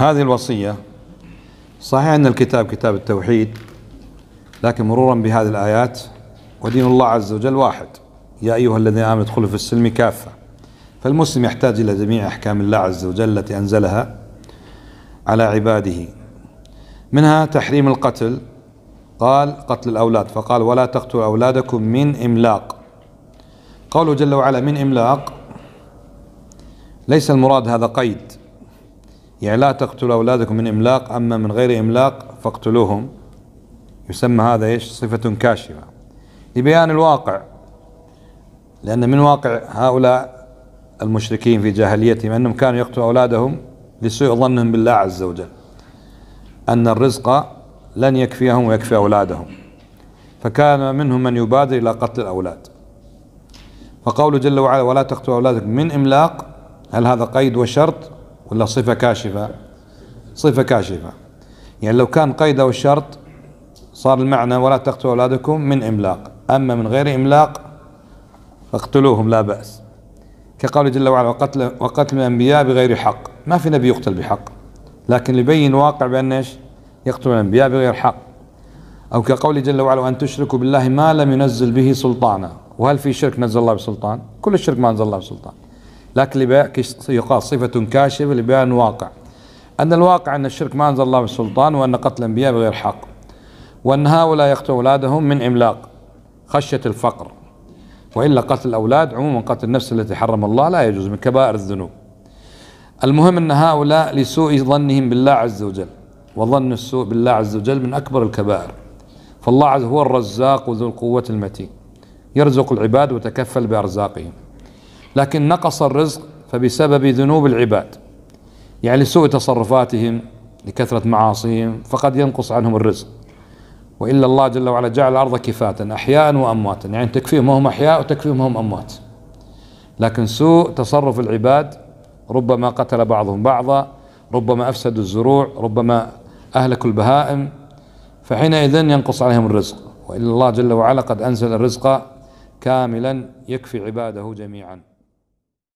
هذه الوصية صحيح أن الكتاب كتاب التوحيد لكن مرورا بهذه الآيات ودين الله عز وجل واحد يا أيها الذين آمنوا ادخلوا في السلم كافة فالمسلم يحتاج إلى جميع أحكام الله عز وجل التي أنزلها على عباده منها تحريم القتل قال قتل الأولاد فقال ولا تقتلوا أولادكم من إملاق قوله جل وعلا من إملاق ليس المراد هذا قيد يعني لا تقتلوا أولادكم من إملاق أما من غير إملاق فاقتلوهم يسمى هذا إيش صفة كاشفة لبيان الواقع لأن من واقع هؤلاء المشركين في جاهليتهم أنهم كانوا يقتلوا أولادهم لسوء ظنهم بالله عز وجل أن الرزق لن يكفيهم ويكفي أولادهم فكان منهم من يبادر إلى قتل الأولاد فقوله جل وعلا ولا تقتلوا أولادكم من إملاق هل هذا قيد وشرط ولا صفة كاشفة صفة كاشفة يعني لو كان قيد أو شرط صار المعنى ولا تقتلوا أولادكم من إملاق أما من غير إملاق فاقتلوهم لا بأس كقول جل وعلا وقتل, وقتل الأنبياء بغير حق ما في نبي يقتل بحق لكن يبين واقع بأن إيش يقتل الأنبياء بغير حق أو كقول جل وعلا وأن تشركوا بالله ما لم ينزل به سلطانا وهل في شرك نزل الله بسلطان كل الشرك ما نزل الله بسلطان لكن اللي يقال صفة كاشفة لبيان واقع أن الواقع أن الشرك ما أنزل الله بالسلطان وأن قتل الأنبياء بغير حق وأن هؤلاء يقتلوا أولادهم من إملاق خشية الفقر وإلا قتل الأولاد عموما قتل النفس التي حرم الله لا يجوز من كبائر الذنوب المهم أن هؤلاء لسوء ظنهم بالله عز وجل وظن السوء بالله عز وجل من أكبر الكبائر فالله عز هو الرزاق وذو القوة المتين يرزق العباد وتكفل بأرزاقهم لكن نقص الرزق فبسبب ذنوب العباد يعني لسوء تصرفاتهم لكثرة معاصيهم فقد ينقص عنهم الرزق وإلا الله جل وعلا جعل الأرض كفاتا أحياء وأمواتا يعني تكفيهم هم أحياء وتكفيهم هم أموات لكن سوء تصرف العباد ربما قتل بعضهم بعضا ربما أفسدوا الزروع ربما أهلكوا البهائم فحينئذ ينقص عليهم الرزق وإلا الله جل وعلا قد أنزل الرزق كاملا يكفي عباده جميعا